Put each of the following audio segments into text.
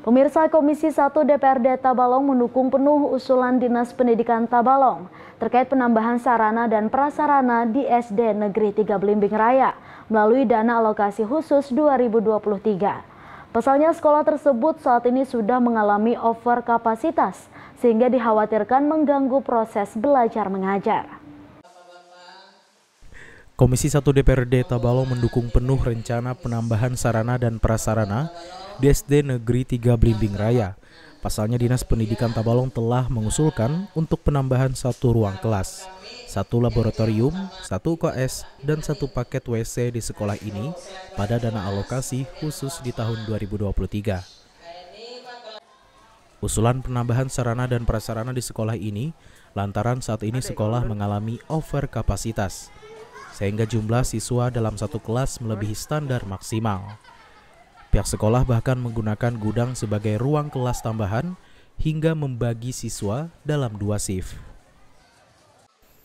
Pemirsa Komisi 1 DPRD Tabalong mendukung penuh usulan Dinas Pendidikan Tabalong terkait penambahan sarana dan prasarana di SD Negeri 3 Belimbing Raya melalui dana alokasi khusus 2023. Pasalnya sekolah tersebut saat ini sudah mengalami over kapasitas sehingga dikhawatirkan mengganggu proses belajar mengajar. Komisi 1 DPRD Tabalong mendukung penuh rencana penambahan sarana dan prasarana DSD Negeri 3 Blimbing Raya. Pasalnya Dinas Pendidikan Tabalong telah mengusulkan untuk penambahan satu ruang kelas, satu laboratorium, satu UKS, dan satu paket WC di sekolah ini pada dana alokasi khusus di tahun 2023. Usulan penambahan sarana dan prasarana di sekolah ini lantaran saat ini sekolah mengalami over kapasitas, sehingga jumlah siswa dalam satu kelas melebihi standar maksimal. Pihak sekolah bahkan menggunakan gudang sebagai ruang kelas tambahan hingga membagi siswa dalam dua shift.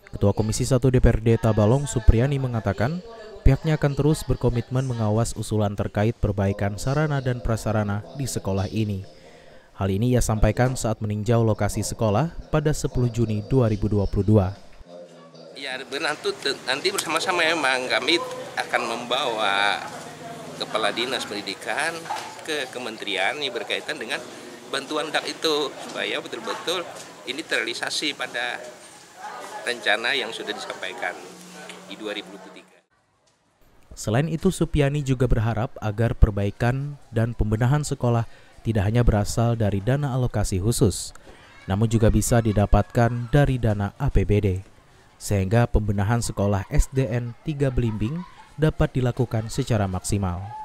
Ketua Komisi 1 DPRD Tabalong Supriyani mengatakan, pihaknya akan terus berkomitmen mengawas usulan terkait perbaikan sarana dan prasarana di sekolah ini. Hal ini ia sampaikan saat meninjau lokasi sekolah pada 10 Juni 2022. Ya, nanti bersama-sama memang ya, kami akan membawa kepala dinas pendidikan ke kementerian yang berkaitan dengan bantuan dak itu supaya betul-betul ini terrealisasi pada rencana yang sudah disampaikan di 2023. Selain itu, Supiani juga berharap agar perbaikan dan pembenahan sekolah tidak hanya berasal dari dana alokasi khusus, namun juga bisa didapatkan dari dana APBD, sehingga pembenahan sekolah SDN 3 Belimbing dapat dilakukan secara maksimal.